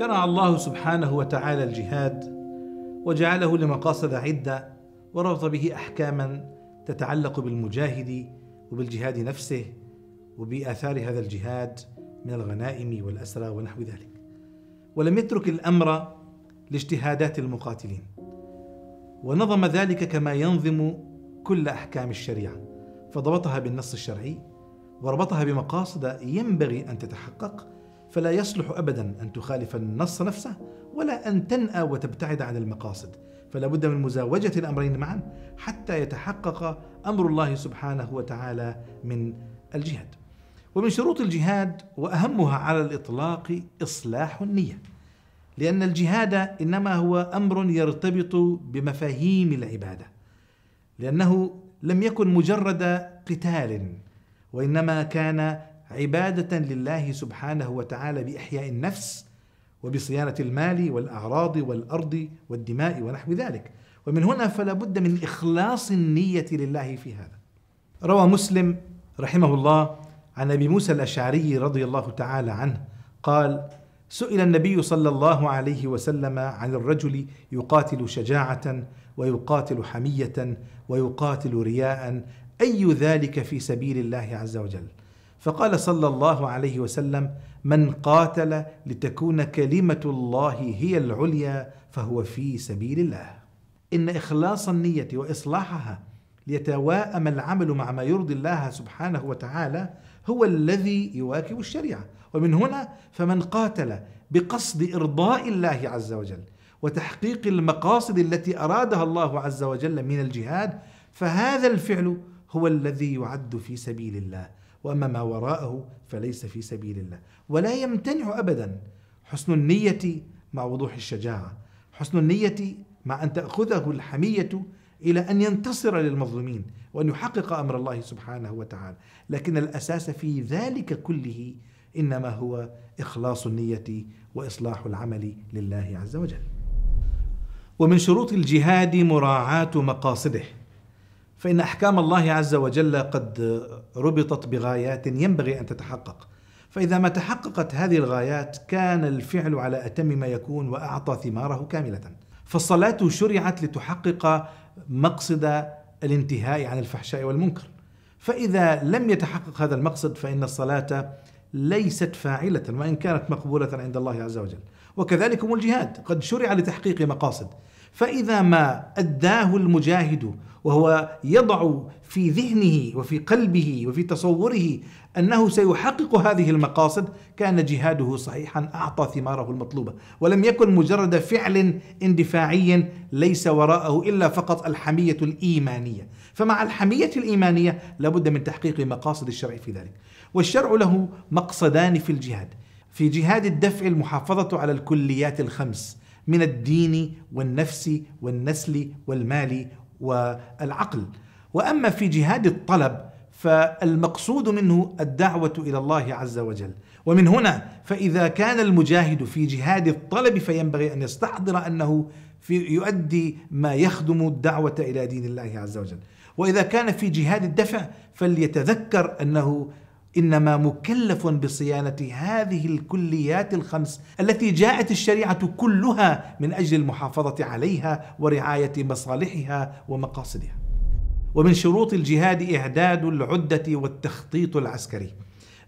شرع الله سبحانه وتعالى الجهاد وجعله لمقاصد عدة وربط به أحكاما تتعلق بالمجاهد وبالجهاد نفسه وبآثار هذا الجهاد من الغنائم والأسرى ونحو ذلك ولم يترك الأمر لاجتهادات المقاتلين ونظم ذلك كما ينظم كل أحكام الشريعة فضبطها بالنص الشرعي وربطها بمقاصد ينبغي أن تتحقق فلا يصلح ابدا ان تخالف النص نفسه ولا ان تنأى وتبتعد عن المقاصد فلا بد من مزاوجه الامرين معا حتى يتحقق امر الله سبحانه وتعالى من الجهاد ومن شروط الجهاد واهمها على الاطلاق اصلاح النيه لان الجهاد انما هو امر يرتبط بمفاهيم العباده لانه لم يكن مجرد قتال وانما كان عبادة لله سبحانه وتعالى بإحياء النفس وبصيانة المال والأعراض والأرض والدماء ونحو ذلك ومن هنا فلا بد من إخلاص النية لله في هذا روى مسلم رحمه الله عن أبي موسى الأشعري رضي الله تعالى عنه قال سئل النبي صلى الله عليه وسلم عن الرجل يقاتل شجاعة ويقاتل حمية ويقاتل رياء أي ذلك في سبيل الله عز وجل فقال صلى الله عليه وسلم من قاتل لتكون كلمه الله هي العليا فهو في سبيل الله ان اخلاص النيه واصلاحها ليتواءم العمل مع ما يرضي الله سبحانه وتعالى هو الذي يواكب الشريعه ومن هنا فمن قاتل بقصد ارضاء الله عز وجل وتحقيق المقاصد التي ارادها الله عز وجل من الجهاد فهذا الفعل هو الذي يعد في سبيل الله وأما ما وراءه فليس في سبيل الله ولا يمتنع أبدا حسن النية مع وضوح الشجاعة حسن النية مع أن تأخذه الحمية إلى أن ينتصر للمظلومين وأن يحقق أمر الله سبحانه وتعالى لكن الأساس في ذلك كله إنما هو إخلاص النية وإصلاح العمل لله عز وجل ومن شروط الجهاد مراعاة مقاصده فإن أحكام الله عز وجل قد ربطت بغايات ينبغي أن تتحقق فإذا ما تحققت هذه الغايات كان الفعل على أتم ما يكون وأعطى ثماره كاملة فالصلاة شرعت لتحقق مقصد الانتهاء عن الفحشاء والمنكر فإذا لم يتحقق هذا المقصد فإن الصلاة ليست فاعلة وإن كانت مقبولة عند الله عز وجل وكذلك هم الجهاد قد شرع لتحقيق مقاصد فإذا ما أداه المجاهد وهو يضع في ذهنه وفي قلبه وفي تصوره انه سيحقق هذه المقاصد كان جهاده صحيحا اعطى ثماره المطلوبه ولم يكن مجرد فعل اندفاعي ليس وراءه الا فقط الحميه الايمانيه فمع الحميه الايمانيه لابد من تحقيق مقاصد الشرع في ذلك والشرع له مقصدان في الجهاد في جهاد الدفع المحافظه على الكليات الخمس من الدين والنفس والنسل والمال والعقل واما في جهاد الطلب فالمقصود منه الدعوه الى الله عز وجل ومن هنا فاذا كان المجاهد في جهاد الطلب فينبغي ان يستحضر انه في يؤدي ما يخدم الدعوه الى دين الله عز وجل واذا كان في جهاد الدفع فليتذكر انه انما مكلف بصيانه هذه الكليات الخمس التي جاءت الشريعه كلها من اجل المحافظه عليها ورعايه مصالحها ومقاصدها ومن شروط الجهاد اعداد العده والتخطيط العسكري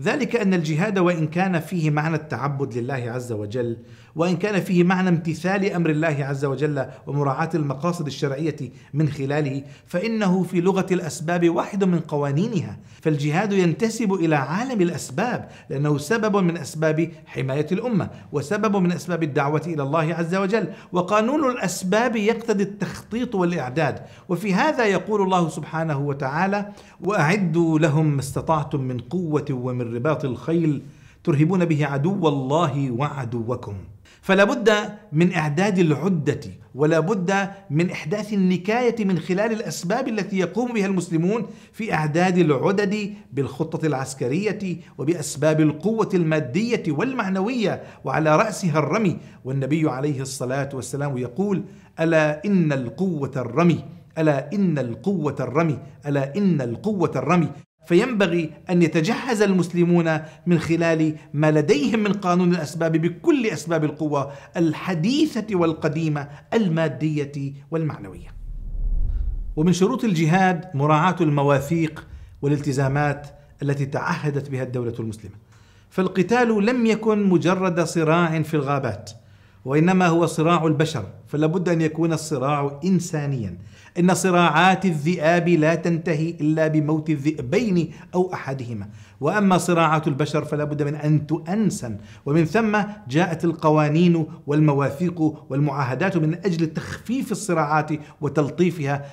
ذلك أن الجهاد وإن كان فيه معنى التعبد لله عز وجل وإن كان فيه معنى امتثال أمر الله عز وجل ومراعاة المقاصد الشرعية من خلاله فإنه في لغة الأسباب واحد من قوانينها فالجهاد ينتسب إلى عالم الأسباب لأنه سبب من أسباب حماية الأمة وسبب من أسباب الدعوة إلى الله عز وجل وقانون الأسباب يقتضي التخطيط والإعداد وفي هذا يقول الله سبحانه وتعالى وأعدوا لهم ما استطعتم من قوة ومن من رباط الخيل ترهبون به عدو الله وعدوكم فلا بد من اعداد العده ولا بد من احداث النكايه من خلال الاسباب التي يقوم بها المسلمون في اعداد العدد بالخطه العسكريه وباسباب القوه الماديه والمعنويه وعلى راسها الرمي والنبي عليه الصلاه والسلام يقول الا ان القوه الرمي الا ان القوه الرمي الا ان القوه الرمي فينبغي أن يتجهز المسلمون من خلال ما لديهم من قانون الأسباب بكل أسباب القوة الحديثة والقديمة المادية والمعنوية ومن شروط الجهاد مراعاة المواثيق والالتزامات التي تعهدت بها الدولة المسلمة فالقتال لم يكن مجرد صراع في الغابات وإنما هو صراع البشر فلابد أن يكون الصراع إنسانيا إن صراعات الذئاب لا تنتهي إلا بموت الذئبين أو أحدهما وأما صراعات البشر فلا بد من أن تؤنسن ومن ثم جاءت القوانين والمواثيق والمعاهدات من أجل تخفيف الصراعات وتلطيفها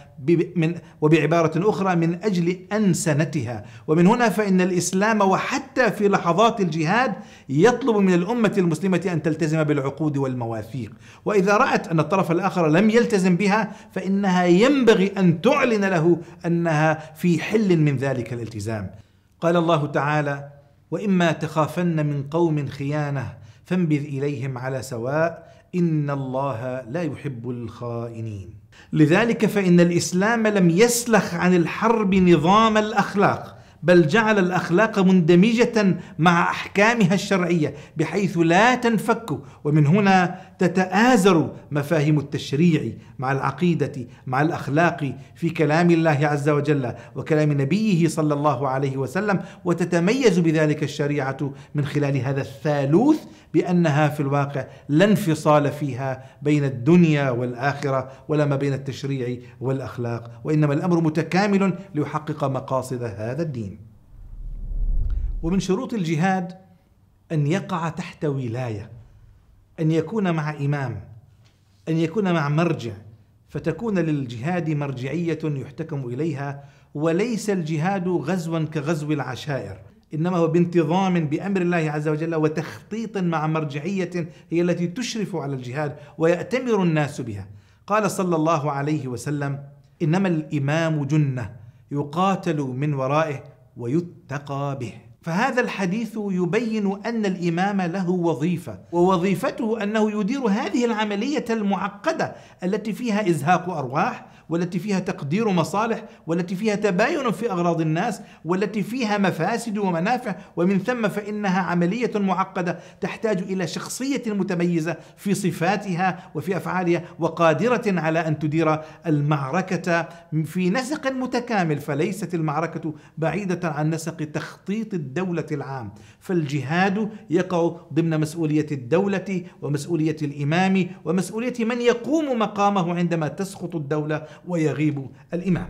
من وبعبارة أخرى من أجل أنسنتها ومن هنا فإن الإسلام وحتى في لحظات الجهاد يطلب من الأمة المسلمة أن تلتزم بالعقود والمواثيق وإذا رأت أن الطرف الآخر لم يلتزم بها فإنها ينبغي أن تعلن له أنها في حل من ذلك الالتزام قال الله تعالى وإما تخافن من قوم خيانة فانبذ إليهم على سواء إن الله لا يحب الخائنين لذلك فإن الإسلام لم يسلخ عن الحرب نظام الأخلاق بل جعل الاخلاق مندمجه مع احكامها الشرعيه بحيث لا تنفك ومن هنا تتآزر مفاهيم التشريع مع العقيده مع الاخلاق في كلام الله عز وجل وكلام نبيه صلى الله عليه وسلم وتتميز بذلك الشريعه من خلال هذا الثالوث بأنها في الواقع لا انفصال فيها بين الدنيا والآخرة ولا ما بين التشريع والأخلاق وإنما الأمر متكامل ليحقق مقاصد هذا الدين ومن شروط الجهاد أن يقع تحت ولاية أن يكون مع إمام أن يكون مع مرجع فتكون للجهاد مرجعية يحتكم إليها وليس الجهاد غزوا كغزو العشائر انما هو بانتظام بامر الله عز وجل وتخطيط مع مرجعيه هي التي تشرف على الجهاد وياتمر الناس بها. قال صلى الله عليه وسلم: انما الامام جنه يقاتل من ورائه ويتقى به. فهذا الحديث يبين أن الإمام له وظيفة ووظيفته أنه يدير هذه العملية المعقدة التي فيها إزهاق أرواح والتي فيها تقدير مصالح والتي فيها تباين في أغراض الناس والتي فيها مفاسد ومنافع ومن ثم فإنها عملية معقدة تحتاج إلى شخصية متميزة في صفاتها وفي أفعالها وقادرة على أن تدير المعركة في نسق متكامل فليست المعركة بعيدة عن نسق تخطيط الدولة العام فالجهاد يقع ضمن مسؤولية الدولة ومسؤولية الإمام ومسؤولية من يقوم مقامه عندما تسقط الدولة ويغيب الإمام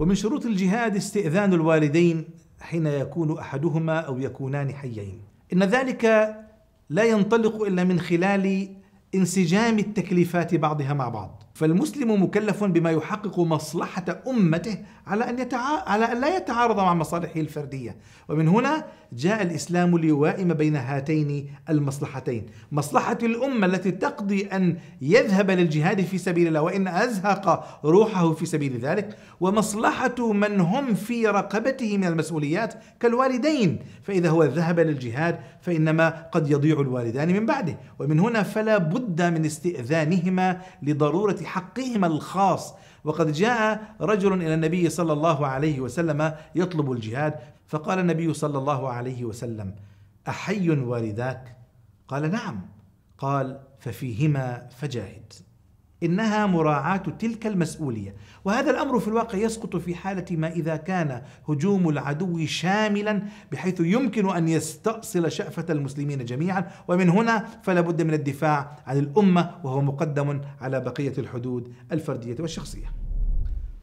ومن شروط الجهاد استئذان الوالدين حين يكون أحدهما أو يكونان حيين إن ذلك لا ينطلق إلا من خلال انسجام التكليفات بعضها مع بعض فالمسلم مكلف بما يحقق مصلحة أمته على أن يتع... على أن لا يتعارض مع مصالحه الفردية، ومن هنا جاء الإسلام ليوائم بين هاتين المصلحتين، مصلحة الأمة التي تقضي أن يذهب للجهاد في سبيل الله وإن أزهق روحه في سبيل ذلك، ومصلحة من هم في رقبته من المسؤوليات كالوالدين، فإذا هو ذهب للجهاد فإنما قد يضيع الوالدان من بعده، ومن هنا فلا بد من استئذانهما لضرورة حقهما الخاص وقد جاء رجل إلى النبي صلى الله عليه وسلم يطلب الجهاد فقال النبي صلى الله عليه وسلم أحي والداك؟ قال نعم قال ففيهما فجاهد إنها مراعاة تلك المسؤولية وهذا الأمر في الواقع يسقط في حالة ما إذا كان هجوم العدو شاملا بحيث يمكن أن يستأصل شأفة المسلمين جميعا ومن هنا فلا بد من الدفاع عن الأمة وهو مقدم على بقية الحدود الفردية والشخصية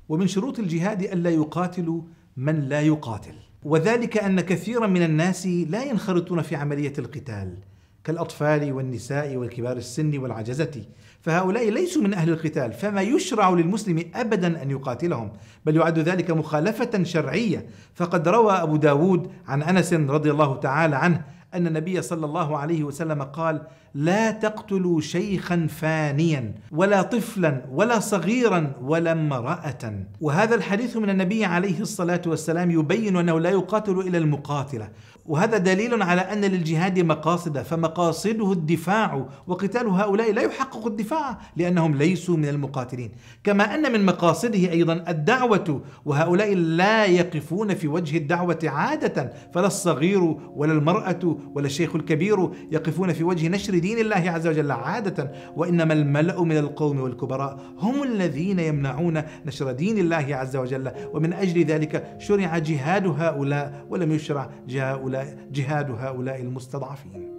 ومن شروط الجهاد ألا يقاتل من لا يقاتل وذلك أن كثيرا من الناس لا ينخرطون في عملية القتال كالأطفال والنساء والكبار السن والعجزة فهؤلاء ليسوا من أهل القتال فما يشرع للمسلم أبدا أن يقاتلهم بل يعد ذلك مخالفة شرعية فقد روى أبو داود عن أنس رضي الله تعالى عنه أن النبي صلى الله عليه وسلم قال لا تقتلوا شيخا فانيا ولا طفلا ولا صغيرا ولا امرأة وهذا الحديث من النبي عليه الصلاة والسلام يبين أنه لا يقاتل إلى المقاتلة وهذا دليل على أن للجهاد مقاصد فمقاصده الدفاع وقتال هؤلاء لا يحقق الدفاع لأنهم ليسوا من المقاتلين كما أن من مقاصده أيضا الدعوة وهؤلاء لا يقفون في وجه الدعوة عادة فلا الصغير ولا المرأة ولا الشيخ الكبير يقفون في وجه نشر دين الله عز وجل عادة وإنما الملأ من القوم والكبراء هم الذين يمنعون نشر دين الله عز وجل ومن أجل ذلك شرع جهاد هؤلاء ولم يشرع جهاد هؤلاء جهاد هؤلاء المستضعفين